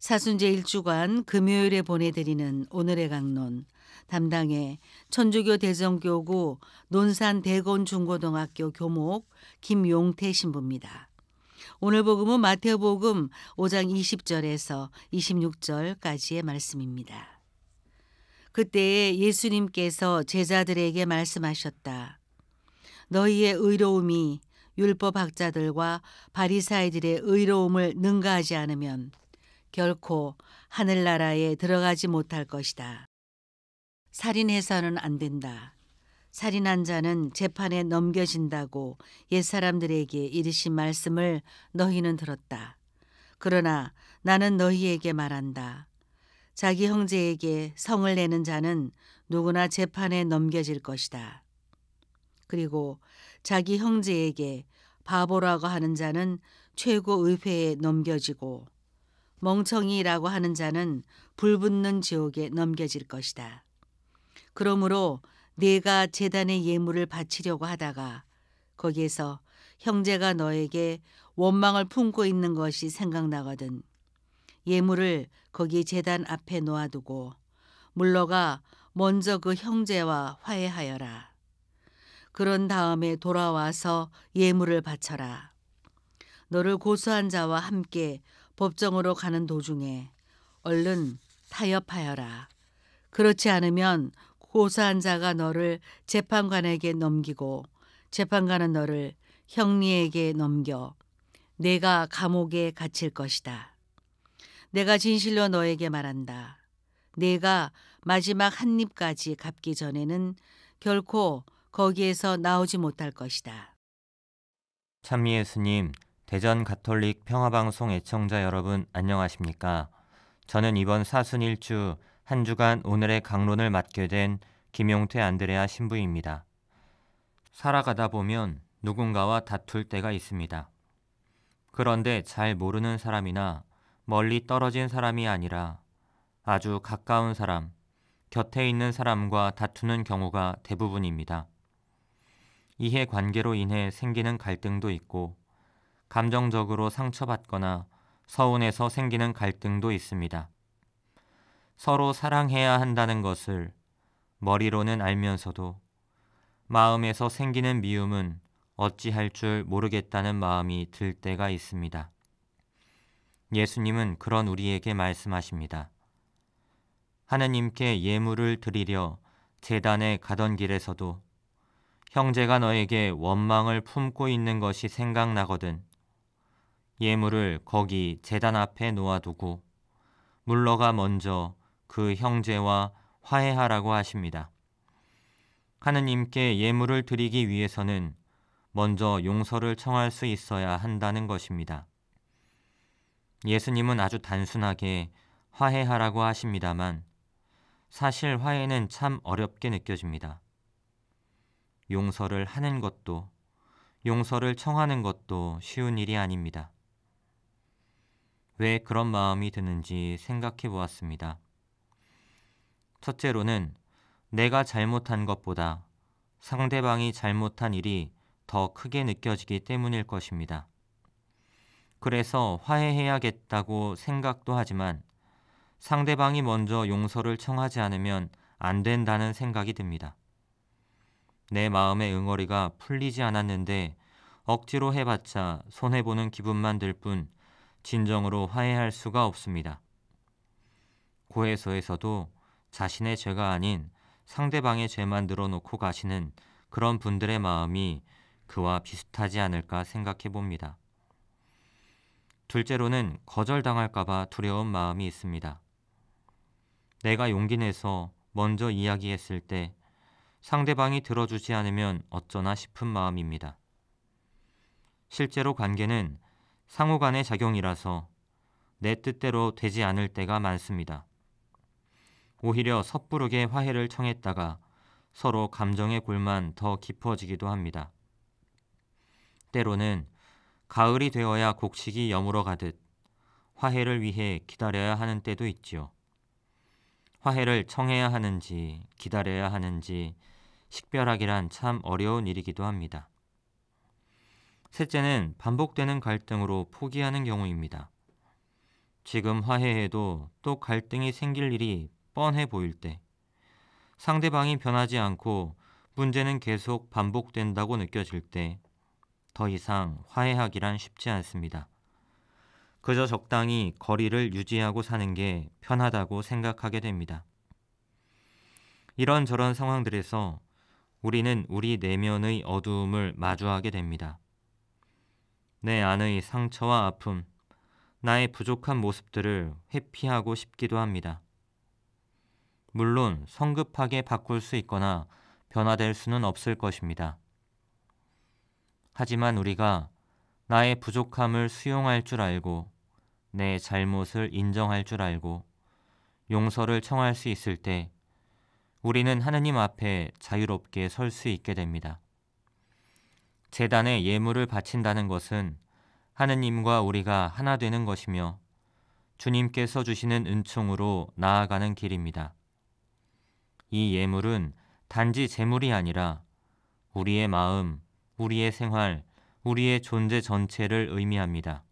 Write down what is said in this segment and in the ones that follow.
사순제 일주간 금요일에 보내드리는 오늘의 강론 담당해 천주교 대전교구 논산 대건중고등학교 교목 김용태 신부입니다. 오늘 복음은 마태복음 5장 20절에서 26절까지의 말씀입니다. 그때에 예수님께서 제자들에게 말씀하셨다. 너희의 의로움이 율법 학자들과 바리사이들의 의로움을 능가하지 않으면 결코 하늘나라에 들어가지 못할 것이다. 살인해서는 안 된다. 살인한 자는 재판에 넘겨진다고 옛사람들에게 이르신 말씀을 너희는 들었다. 그러나 나는 너희에게 말한다. 자기 형제에게 성을 내는 자는 누구나 재판에 넘겨질 것이다. 그리고 자기 형제에게 바보라고 하는 자는 최고의회에 넘겨지고 멍청이라고 하는 자는 불붙는 지옥에 넘겨질 것이다. 그러므로 네가 재단의 예물을 바치려고 하다가 거기에서 형제가 너에게 원망을 품고 있는 것이 생각나거든 예물을 거기 재단 앞에 놓아두고 물러가 먼저 그 형제와 화해하여라. 그런 다음에 돌아와서 예물을 바쳐라. 너를 고소한 자와 함께 법정으로 가는 도중에 얼른 타협하여라. 그렇지 않으면 고사한 자가 너를 재판관에게 넘기고 재판관은 너를 형리에게 넘겨 내가 감옥에 갇힐 것이다. 내가 진실로 너에게 말한다. 내가 마지막 한 입까지 갚기 전에는 결코 거기에서 나오지 못할 것이다. 찬미 예수님, 대전 가톨릭 평화방송 애청자 여러분 안녕하십니까? 저는 이번 사순일주 한 주간 오늘의 강론을 맡게 된 김용태 안드레아 신부입니다. 살아가다 보면 누군가와 다툴 때가 있습니다. 그런데 잘 모르는 사람이나 멀리 떨어진 사람이 아니라 아주 가까운 사람, 곁에 있는 사람과 다투는 경우가 대부분입니다. 이해 관계로 인해 생기는 갈등도 있고 감정적으로 상처받거나 서운해서 생기는 갈등도 있습니다. 서로 사랑해야 한다는 것을 머리로는 알면서도 마음에서 생기는 미움은 어찌할 줄 모르겠다는 마음이 들 때가 있습니다. 예수님은 그런 우리에게 말씀하십니다. 하느님께 예물을 드리려 재단에 가던 길에서도 형제가 너에게 원망을 품고 있는 것이 생각나거든 예물을 거기 제단 앞에 놓아두고 물러가 먼저 그 형제와 화해하라고 하십니다. 하느님께 예물을 드리기 위해서는 먼저 용서를 청할 수 있어야 한다는 것입니다. 예수님은 아주 단순하게 화해하라고 하십니다만 사실 화해는 참 어렵게 느껴집니다. 용서를 하는 것도 용서를 청하는 것도 쉬운 일이 아닙니다. 왜 그런 마음이 드는지 생각해 보았습니다. 첫째로는 내가 잘못한 것보다 상대방이 잘못한 일이 더 크게 느껴지기 때문일 것입니다. 그래서 화해해야겠다고 생각도 하지만 상대방이 먼저 용서를 청하지 않으면 안 된다는 생각이 듭니다. 내 마음의 응어리가 풀리지 않았는데 억지로 해봤자 손해보는 기분만 들뿐 진정으로 화해할 수가 없습니다. 고해서에서도 자신의 죄가 아닌 상대방의 죄만 늘어놓고 가시는 그런 분들의 마음이 그와 비슷하지 않을까 생각해 봅니다. 둘째로는 거절당할까봐 두려운 마음이 있습니다. 내가 용기 내서 먼저 이야기했을 때 상대방이 들어주지 않으면 어쩌나 싶은 마음입니다. 실제로 관계는 상호 간의 작용이라서 내 뜻대로 되지 않을 때가 많습니다. 오히려 섣부르게 화해를 청했다가 서로 감정의 골만 더 깊어지기도 합니다. 때로는 가을이 되어야 곡식이 여물어 가듯 화해를 위해 기다려야 하는 때도 있지요. 화해를 청해야 하는지 기다려야 하는지 식별하기란 참 어려운 일이기도 합니다. 셋째는 반복되는 갈등으로 포기하는 경우입니다. 지금 화해해도 또 갈등이 생길 일이 뻔해 보일 때, 상대방이 변하지 않고 문제는 계속 반복된다고 느껴질 때, 더 이상 화해하기란 쉽지 않습니다. 그저 적당히 거리를 유지하고 사는 게 편하다고 생각하게 됩니다. 이런저런 상황들에서 우리는 우리 내면의 어두움을 마주하게 됩니다. 내 안의 상처와 아픔, 나의 부족한 모습들을 회피하고 싶기도 합니다. 물론 성급하게 바꿀 수 있거나 변화될 수는 없을 것입니다. 하지만 우리가 나의 부족함을 수용할 줄 알고 내 잘못을 인정할 줄 알고 용서를 청할 수 있을 때 우리는 하느님 앞에 자유롭게 설 수 있게 됩니다. 재단에 예물을 바친다는 것은 하느님과 우리가 하나 되는 것이며 주님께서 주시는 은총으로 나아가는 길입니다. 이 예물은 단지 재물이 아니라 우리의 마음, 우리의 생활, 우리의 존재 전체를 의미합니다.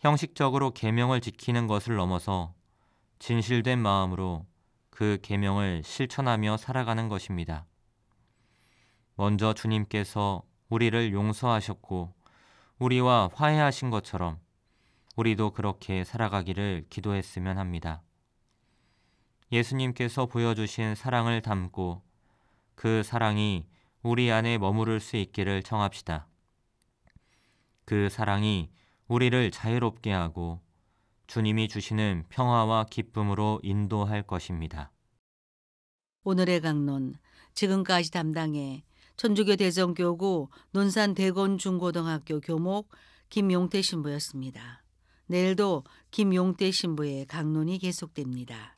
형식적으로 계명을 지키는 것을 넘어서 진실된 마음으로 그 계명을 실천하며 살아가는 것입니다. 먼저 주님께서 우리를 용서하셨고 우리와 화해하신 것처럼 우리도 그렇게 살아가기를 기도했으면 합니다. 예수님께서 보여주신 사랑을 담고 그 사랑이 우리 안에 머무를 수 있기를 청합시다. 그 사랑이 우리를 자유롭게 하고 주님이 주시는 평화와 기쁨으로 인도할 것입니다. 오늘의 강론 지금까지 담당해 천주교 대전교구 논산 대건중고등학교 교목 김용태 신부였습니다. 내일도 김용태 신부의 강론이 계속됩니다.